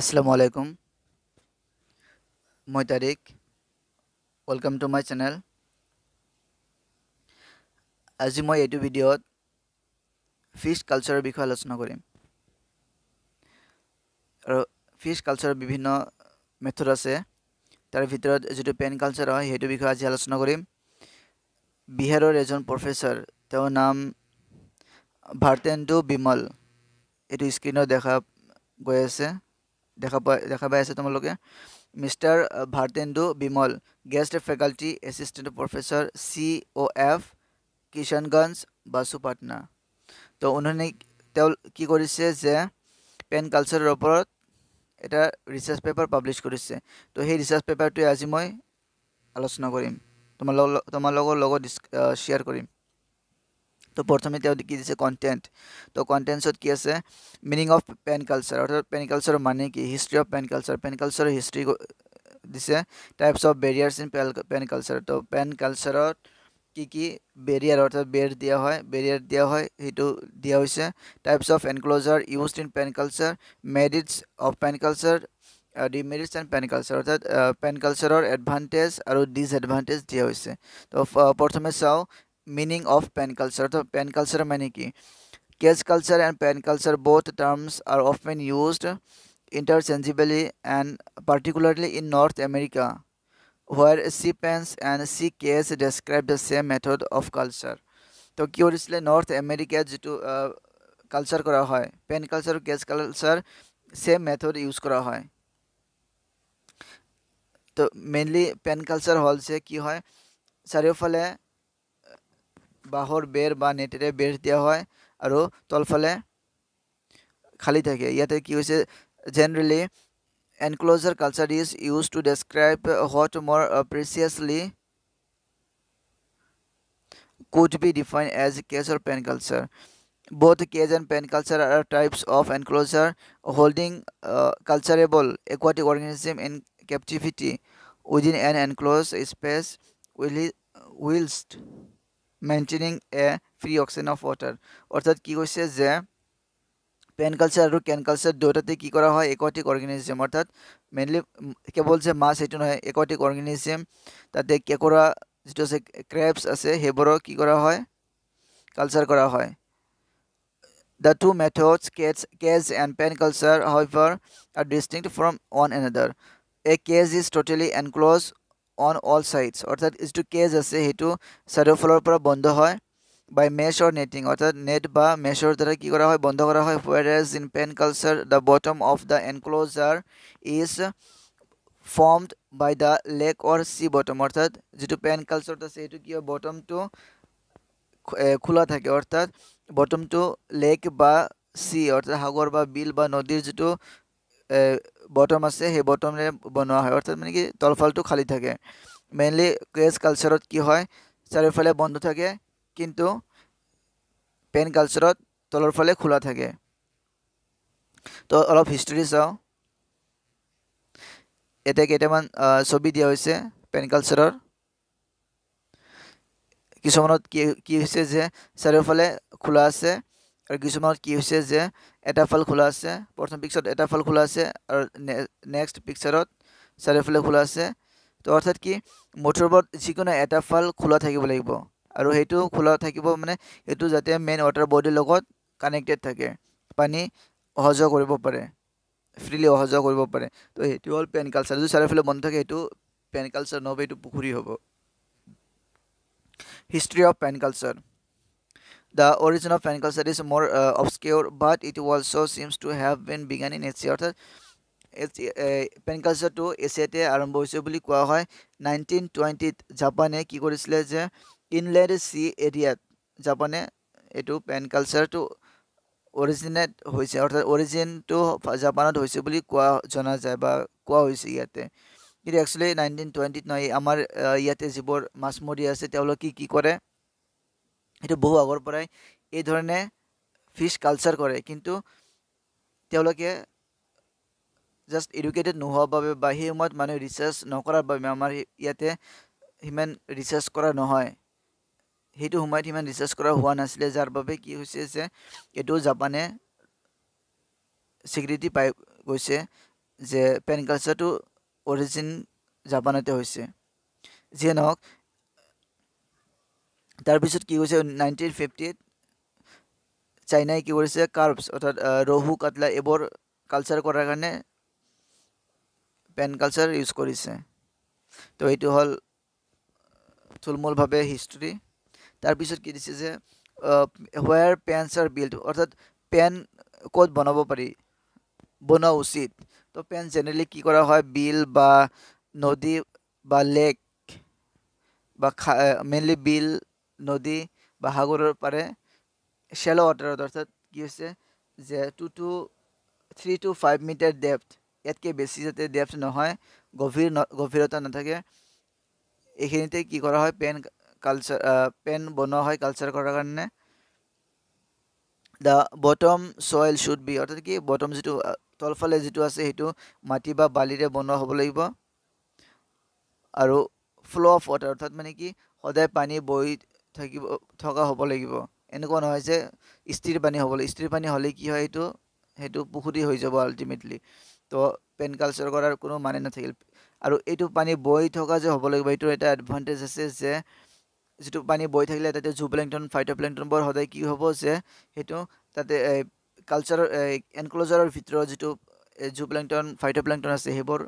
আসসালামু আলাইকুম মই Tariq welcome to my channel আজি মই এইটো ভিডিঅ'ত ফিছ কালচাৰৰ বিষয়ে আলোচনা কৰিম আৰু ফিছ কালচাৰৰ বিভিন্ন মেথড আছে তাৰ ভিতৰত যিটো পেন কালচাৰ হয় সেইটো বিষয়ে আজি আলোচনা কৰিম বিহাৰৰ এজন প্ৰফেচাৰ তেওঁৰ নাম ভাৰ্টেন্দু বিমল এইটো স্ক্ৰীণত দেখা গৈ আছে দেখা পাই দেখা পাই আছে তোমালোকে mister Bharatendu Bimal guest faculty assistant professor C O' F Kishanganj Basupatna তো উনি তেওঁ কি কৰিছে যে পেন কালচাৰৰ ওপৰত এটা ৰিচাৰ্চ পেপাৰ পাব্লিছ কৰিছে তো সেই ৰিচাৰ্চ পেপাৰটোৱে আজি মই আলোচনা কৰিম তোমালোক তোমালোকৰ লগত ডিছ শ্বেয়াৰ কৰিম তো প্ৰথমে তেওঁ কি দিছে কণ্টেণ্ট তো কণ্টেণ্টছত কি আছে মিনিং অফ পেন কালচাৰ অৰ্থাৎ পেন কালচাৰৰ মানে কি history of pen culture pen কালচাৰৰ হিষ্ট্ৰী দিছে types of barriers in pen pen culture তো পেন কালচাৰত কি কি বেৰিয়াৰ অৰ্থাৎ বেৰ দিয়া হয় বেৰিয়াৰ দিয়া হয় সেইটো দিয়া হৈছে types of enclosure use in pen culture merits of pen culture demerits and pen culture অৰ্থাৎ পেন কালচাৰৰ এডভান্টেজ আৰু ডিজএডভান্টেজ দিয়া হৈছে তো প্ৰথমে চাওঁ मीनिंग ऑफ पेन कल्चर तो पेन कल्चर मैंने की cage culture and pen culture both terms are often use interchangeably and particularly in North America where sea pens and sea cages describe the same method of culture तो क्यों इसलिए north America जी culture कर pen culture और cage culture same method use करा तो mainly pen culture हल से कि है चारिफाले বাঁহৰ বেৰ বা নেটেৰে বেৰ দিয়া হয় আৰু তলফালে খালী থাকে ইয়াতে কি হৈছে generally enclosure culture is use to describe what more precisely could be define as cage or pen culture বহুত কেজ এণ্ড পেন কালচাৰ আৰু types of enclosure holding culturable aquatic organism in captivity within an enclose space while whilst maintaining a free oxygen of water অর্থাৎ কি কৈছে যে pen culture আৰু cage culture দুটাতে কি কৰা হয় একুয়াটিক অৰগানিজম অর্থাৎ মেইনলি কে বলছে মাছ এটো নহয় একুয়াটিক অৰগানিজম তাতে কি কৰা যেটো আছে ক্র্যাবস আছে হেবৰ কি কৰা হয় কালচার কৰা হয় the two methods cage cage and pen however are distinct from one another a cage is totally enclosed on all sides অৰ্থাৎ যিটো কেজ আছে সেইটো চাইডৰ ফালৰ পৰা বন্ধ হয় বাই মেছ অৰ নেটিং অৰ্থাৎ নেট বা মেছৰ দ্বাৰা কি কৰা হয় বন্ধ কৰা হয় whereas in pen culture the bottom of the enclosure is formed by the lake or sea bottom অৰ্থাৎ যিটো পেন কালচাৰত আছে সেইটো কি হয় বটমটো খোলা থাকে অৰ্থাৎ বটমটো লেক বা চি অৰ্থাৎ সাগৰ বা বিল বা নদীৰ যিটো বটম আছে সেই বটমেৰে বনোৱা হয় অৰ্থাৎ মানে কি তলফালটো খালি থাকে মেইনলি কেচ কালচাৰত কি হয় চাৰিওফালে বন্ধ থাকে কিন্তু পেন কালচাৰত তলৰ ফালে খোলা থাকে তো অলপ হিষ্ট্ৰি চাওঁ ইয়াতে কেইটামান ছবি দিয়া হৈছে পেন কালচাৰৰ কিছুমানত কি কি হৈছে যে চাৰিওফালে খোলা আছে আৰু কিছুমানত কি হৈছে যে এটা ফাল খোলা আছে প্ৰথম পিকচাৰত এটা ফাল খোলা আছে আৰু নেক্সট পিকচাৰত চাৰিওফালে খোলা আছে তো অৰ্থাৎ কি মটৰবৰ্ড যিকোনো এটা ফাল খোলা থাকিব লাগিব আৰু সেইটো খোলা থাকিব মানে সেইটো যাতে মেইন ৱাটাৰ বডীৰ লগত কানেক্টেড থাকে পানী অহা যোৱা কৰিব পাৰে ফ্ৰীলি অহা যোৱা কৰিব পাৰে তো সেইটো হ'ল পেন কালচাৰ যদি চাৰিওফালে বন্ধ থাকে সেইটো পেন কালচাৰ নহ'ব এইটো পুখুৰী হ'ব history of pen culture The origin of fan culture is more uh, obscure, but it also seems to have been begun in Asia. Uh, fan culture to Asia te arambo hoise boli koa hoy 1920 Japan e ki korisile je inland sea area Japan e etu fan culture to originate hoise orthat origin to Japan ot hoise boli koa jana jay ba koa hoise yate কিন্তু actually nineteen টুৱেণ্টিত নহয় আমাৰ ইয়াতে যিবোৰ মাছমৰীয়া আছে তেওঁলোকে কি কৰে এইটো বহু আগৰ পৰাই এই ধৰণে ফিছ কালচাৰ কৰে কিন্তু তেওঁলোকে জাষ্ট এডুকেটেড নোহোৱাৰ বাবে বা সেই সময়ত মানুহে ৰিচাৰ্জ নকৰাৰ বাবে আমাৰ ইয়াতে সিমান ৰিচাৰ্জ কৰা নহয় সেইটো সময়ত সিমান ৰিচাৰ্জ কৰা হোৱা নাছিলে যাৰ বাবে কি হৈছে যে এইটো জাপানে স্বীকৃতি পাই গৈছে যে পেন কালচাৰটো অৰিজিন জাপানতে হৈছে যিয়ে নহওক তাৰপিছত কি কৈছে নাইনটিন ফিফটিত চাইনাই কি কৰিছে কাৰ্ভছ অৰ্থাৎ ৰহু কাটলা এইবোৰ কালচাৰ কৰাৰ কাৰণে পেন কালচাৰ ইউজ কৰিছে তো এইটো হ'ল থুলমূলভাৱে হিষ্ট্ৰী তাৰপিছত কি দিছে যে হোৱাৰ পেনছ আৰ বিল্ড অৰ্থাৎ পেন ক'ত বনাব পাৰি বনোৱা উচিত তো পেন জেনেৰেলি কি কৰা হয় বিল বা নদী বা লেক বা খা মেইনলি বিল নদী বা সাগৰৰ পাৰে শ্বেল' ৱাটাৰত অৰ্থাৎ কি হৈছে যে two to three to five metre depth ইয়াতকৈ বেছি যাতে ডেপথ নহয় গভীৰ ন গভীৰতা নাথাকে এইখিনিতে কি কৰা হয় পেন কালচাৰ পেন বনোৱা হয় কালচাৰ কৰাৰ কাৰণে the bottom soil should be অৰ্থাৎ কি বটম যিটো তলফালে যিটো আছে সেইটো মাটি বা বালিৰে বনোৱা হ'ব লাগিব আৰু ফ্ল' অফ ৱাটাৰ অৰ্থাৎ মানে কি সদায় পানী বৈ থাকিব থকা হ'ব লাগিব এনেকুৱা নহয় যে স্থিৰ পানী হ'ব লাগিব স্থিৰ পানী হ'লে কি হয় সেইটো সেইটো পুখুৰী হৈ যাব আল্টিমেটলি তো পেন কালচাৰ কৰাৰ কোনো মানে নাথাকিল আৰু এইটো পানী বৈ থকা যে হ'ব লাগিব এইটোৰ এটা এডভান্টেজ আছে যে যিটো পানী বৈ থাকিলে তাতে জু প্লেংটন ফাইট' প্লেংটনবোৰ সদায় কি হ'ব যে সেইটো তাতে কালচাৰৰ এনক্ল'জাৰৰ ভিতৰত যিটো জু প্লেংটন ফাইট' প্লেংটন আছে সেইবোৰ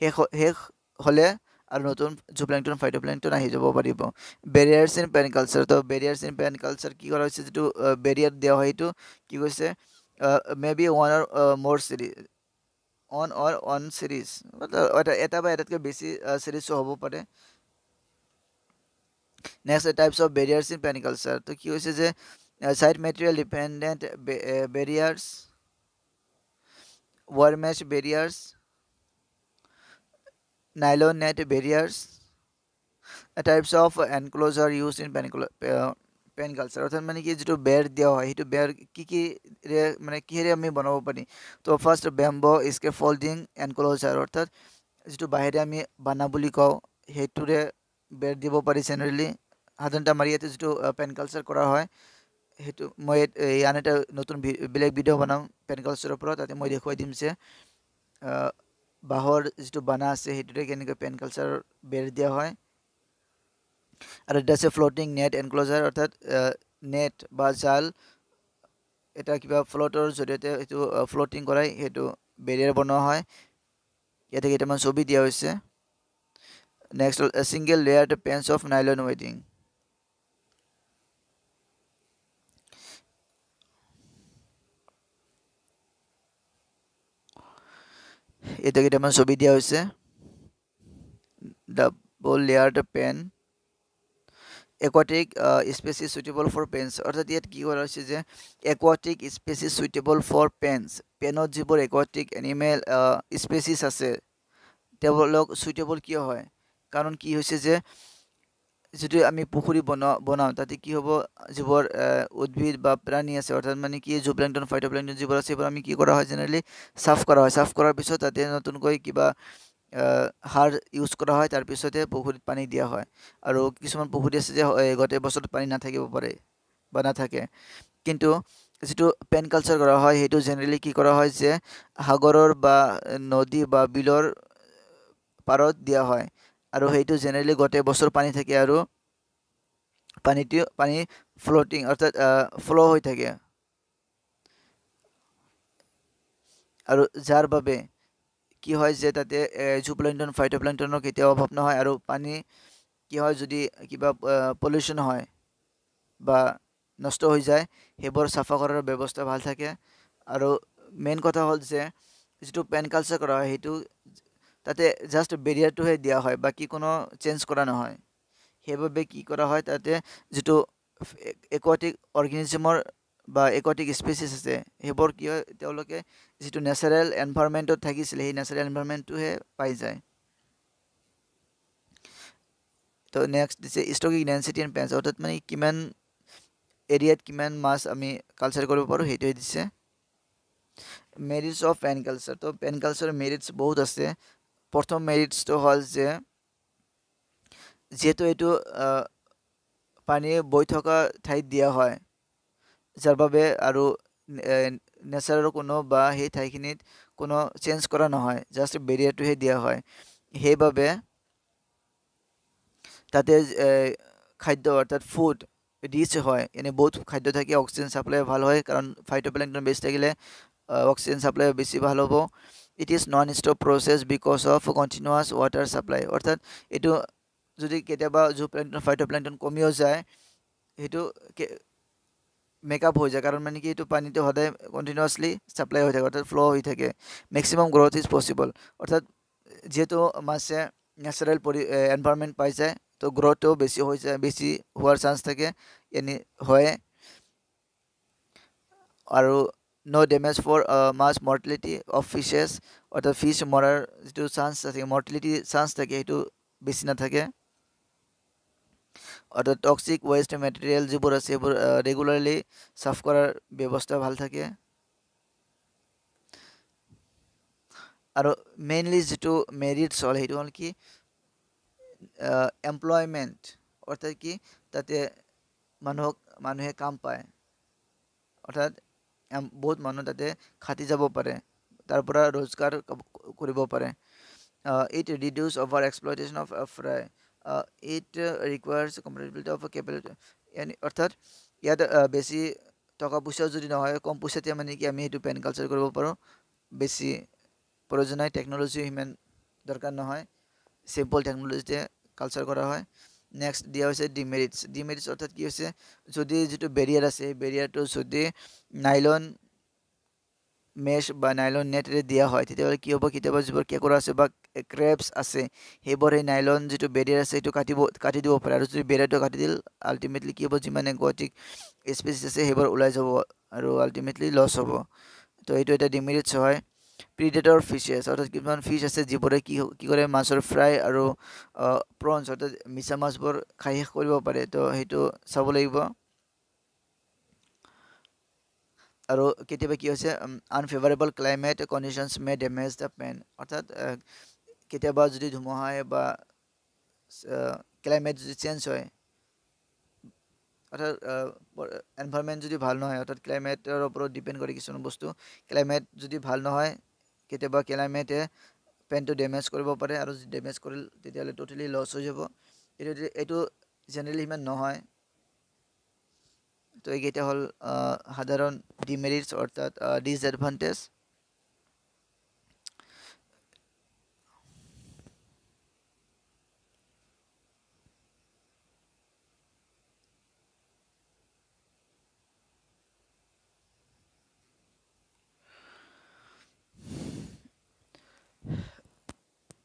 শেষ শেষ হ'লে আৰু নতুন প্লেংটন ফাইটো প্লেংটন আহি যাব পাৰিব বেৰিয়াৰ্ছ ইন পেন কালচাৰ তো বেৰিয়াৰ্ছ ইন পেন কালচাৰ কি কৰা হৈছে যিটো বেৰিয়াৰ দিয়া হয় সেইটো কি কৈছে may be one or more series one or one series এটা বা এটাতকৈ বেছি চিৰিজো হ'ব পাৰে next types of barriers in pen culture তো কি হৈছে যে side material dependent barriers wire mesh barriers nylon net barriers a types of enclosure used in uh, pen culture অর্থাৎ মানে কি যেটো বেৰ দিয়া হয় হেতু বেৰ কি কি মানে কি হেৰে আমি বনাব পাৰি তো ফাৰ্স্ট বেম্বো স্কেফোল্ডিং এনক্লোজাৰ অৰ্থাৎ যেটো বাহিৰে আমি বানা বুলি কওঁ হেতুৰে বেৰ দিব পাৰি জেনেৰেলি সাধাৰণতে আমাৰ ইয়াতে যিটো পেন কালচাৰ কৰা হয় সেইটো মই আন এটা নতুন বেলেগ ভিডিঅ' বনাম পেন কালচাৰৰ পৰা তাতে মই দেখুৱাই দিম যে বাঁহৰ যিটো বানা আছে সেইটোতে কেনেকৈ পেন কালচাৰ বেৰ দিয়া হয় আৰু এটা আছে ফ্ল'টিং নেট এনক্ল'জাৰ অৰ্থাৎ নেট বা জাল এটা কিবা ফ্ল'টৰ জৰিয়তে সেইটো ফ্ল'টিং কৰাই সেইটো বেৰিয়াৰ বনোৱা হয় ইয়াতে কেইটামান ছবি দিয়া হৈছে next single layer pens of nylon ৱেডিং এতিয়া কেইটামান ছবি দিয়া হৈছে double layered pen aquatic species suitable for pens অৰ্থাৎ ইয়াত কি কৰা হৈছে যে aquatic species suitable for pens পেনত যিবোৰ একুৱাটিক এনিমেল স্পেচিছ আছে তেওঁলোক চুইটেবল কিয় হয় কাৰণ কি হৈছে যে যদি আমি পুখুৰী বনাওঁ বনাওঁ তাতে কি হ'ব যিবোৰ উদ্ভিদ বা প্ৰাণী আছে অৰ্থাৎ মানে কি জু প্লেংটন ফাইট' প্লেংটন যিবোৰ আছে সেইবোৰ আমি কি কৰা হয় জেনেৰেলি চাফ কৰা হয় চাফ কৰাৰ পিছত তাতে নতুনকৈ কিবা সাৰ ইউজ কৰা হয় তাৰপিছতে পুখুৰীত পানী দিয়া হয় আৰু কিছুমান পুখুৰী আছে যে গোটেই বছৰত পানী নাথাকিব পাৰে বা নাথাকে কিন্তু যিটো পেন কালচাৰ কৰা হয় সেইটো জেনেৰেলি কি কৰা হয় যে সাগৰৰ বা নদী বা বিলৰ পাৰত দিয়া হয় আৰু সেইটো জেনেৰেলি গোটেই বছৰ পানী থাকে আৰু পানীটো পানী ফ্ল'টিং অৰ্থাৎ ফ্ল' হৈ থাকে আৰু যাৰ বাবে কি হয় যে তাতে জু জুপ্লেণ্টন ফাইটোপ্লেণ্টনৰ কেতিয়াও অভাৱ নহয় আৰু পানী কি হয় যদি কিবা পলিউশ্যন হয় বা নষ্ট হৈ যায় সেইবোৰ চাফা কৰাৰ ব্যৱস্থা ভাল থাকে আৰু মেইন কথা হ'ল যে যিটো পেন কালচাৰ কৰা হয় সেইটো তাতে জাষ্ট বেৰিয়াৰটোহে দিয়া হয় বাকী কোনো চেঞ্জ কৰা নহয় সেইবাবে কি কৰা হয় তাতে যিটো একুৱাটিক অৰ্গেনিজিমৰ বা একুৱাটিক স্পেচিছ আছে সেইবোৰ কি হয় তেওঁলোকে যিটো নেচাৰেল এনভাইৰমেণ্টত থাকিছিলে সেই নেচাৰেল এনভাইৰমেণ্টটোহে পাই যায় তো নেক্সট দিছে ষ্টকিং ডেঞ্চিটি এণ্ড পেঞ্চ অৰ্থাৎ মানে কিমান এৰিয়াত কিমান মাছ আমি কালচাৰ কৰিব পাৰোঁ সেইটোৱে দিছে মেৰিটছ অফ পেন কালচাৰ তো পেন কালচাৰৰ মেৰিটছ বহুত আছে প্ৰথম মেৰিটছটো হ'ল যে যিহেতু এইটো পানী বৈ থকা ঠাইত দিয়া হয় যাৰ বাবে আৰু নেচাৰৰ কোনো বা সেই ঠাইখিনিত কোনো চেঞ্জ কৰা নহয় জাষ্ট বেৰিয়াৰটোহে দিয়া হয় সেইবাবে তাতে খাদ্য অৰ্থাৎ ফুড ৰিচ হয় এনে বহুত খাদ্য থাকি অক্সিজেন চাপ্লাই ভাল হয় কাৰণ ফাইটো প্লেণ্টন বেছি থাকিলে অক্সিজেন চাপ্লাই বেছি ভাল হ'ব it is non stop process because of continuous water supply অৰ্থাৎ এইটো যদি কেতিয়াবা জু প্লেণ্টন ফাইট প্লেণ্টন কমিও যায় সেইটো মেকআপ হৈ যায় কাৰণ মানে কি এইটো পানীটো সদায় কণ্টিনিউৱাছলি ছাপ্লাই হৈ থাকে অৰ্থাৎ ফ্ল' হৈ থাকে মেক্সিমাম গ্ৰ'থ ইজ পচিবল অৰ্থাৎ যিহেতু মাছে নেচাৰেল পৰি এনভাইৰমেণ্ট পাই যায় তো গ্ৰ'থটো বেছি হৈ যায় বেছি হোৱাৰ চান্স থাকে এনে হয় আৰু no damage for uh, mass mortality of fishes or the fish murder to chance mortality chance the gate to be seen at or the toxic waste material zebra uh, regularly suffer bebosta valtake are mainly to merits all hit on key employment or the key that the manhook manhook or that বহুত মানুহ তাতে খাটি যাব পাৰে তাৰ পৰা ৰোজগাৰ কৰিব পাৰে it reduces over exploitation of fry it requires compatibility of capability অৰ্থাৎ ইয়াত বেছি টকা পইচাও যদি নহয় কম পইচাতে মানে কি আমি সেইটো পেন কালচাৰ কৰিব পাৰোঁ বেছি প্ৰয়োজন হয় টেকন'লজিও সিমান দৰকাৰ নহয় চিম্পল টেকন'লজিতে কালচাৰ কৰা হয় নেক্সট দিয়া হৈছে ডিমেৰিটছ ডিমেৰিটছ অৰ্থাৎ কি হৈছে যদি যিটো বেৰিয়াৰ আছে বেৰিয়াৰটো যদি নাইলন মেছ বা নাইলন নেটেৰে দিয়া হয় তেতিয়াহ'লে কি হ'ব কেতিয়াবা যিবোৰ কেঁকুৰা আছে বা ক্ৰেপছ আছে সেইবোৰ সেই নাইলন যিটো বেৰিয়াৰ আছে সেইটো কাটিব কাটি দিব পাৰে আৰু যদি বেৰিয়াৰটো কাটি দিল আল্টিমেটলি কি হ'ব যিমানে গুৱাহাটীক স্পেচিছ আছে সেইবোৰ ওলাই যাব আৰু আল্টিমেটলি লছ হ'ব তো এইটো এটা ডিমেৰিটছ হয় প্ৰিডেটৰ ফিচেছ অৰ্থাৎ কিছুমান ফিছ আছে যিবোৰে কি কি কৰে মাছৰ ফ্ৰাই আৰু প্ৰনচ অৰ্থাৎ মিছা মাছবোৰ খাই শেষ কৰিব পাৰে তো সেইটো চাব লাগিব আৰু কেতিয়াবা কি হৈছে unfavourable climate conditions may damage the pen অৰ্থাৎ কেতিয়াবা যদি ধুমুহাই বা ক্লাইমেট যদি চেঞ্জ হয় অৰ্থাৎ এনভাইৰমেণ্ট যদি ভাল নহয় অৰ্থাৎ ক্লাইমেটৰ ওপৰত ডিপেণ্ড কৰে কিছুমান বস্তু ক্লাইমেট যদি ভাল নহয় কেতিয়াবা ক্লাইমেটে পেণ্টটো ডেমেজ কৰিব পাৰে আৰু ডেমেজ কৰিলে তেতিয়াহ'লে টোটেলি লছ হৈ যাব এইটো এইটো জেনেৰেলি সিমান নহয় তো এইকেইটা হ'ল সাধাৰণ ডিমেৰিটছ অৰ্থাৎ ডিজএডভান্টেজ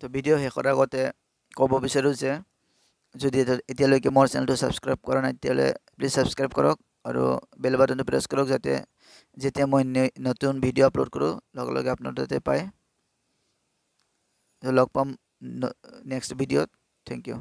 তো ভিডিও শেষৰ আগতে ক'ব বিচাৰোঁ যে যদি এতিয়ালৈকে মোৰ চেনেলটো ছাবস্ক্ৰাইব কৰা নাই তেতিয়াহ'লে প্লিজ ছাবস্ক্ৰাইব কৰক আৰু বেল বাটনটো প্ৰেছ কৰক যাতে যেতিয়া মই নতুন ভিডিঅ' আপলোড কৰোঁ লগে লগে আপোনাৰ তাতে পায় লগ পাম নেক্সট ভিডিঅ'ত থেংক ইউ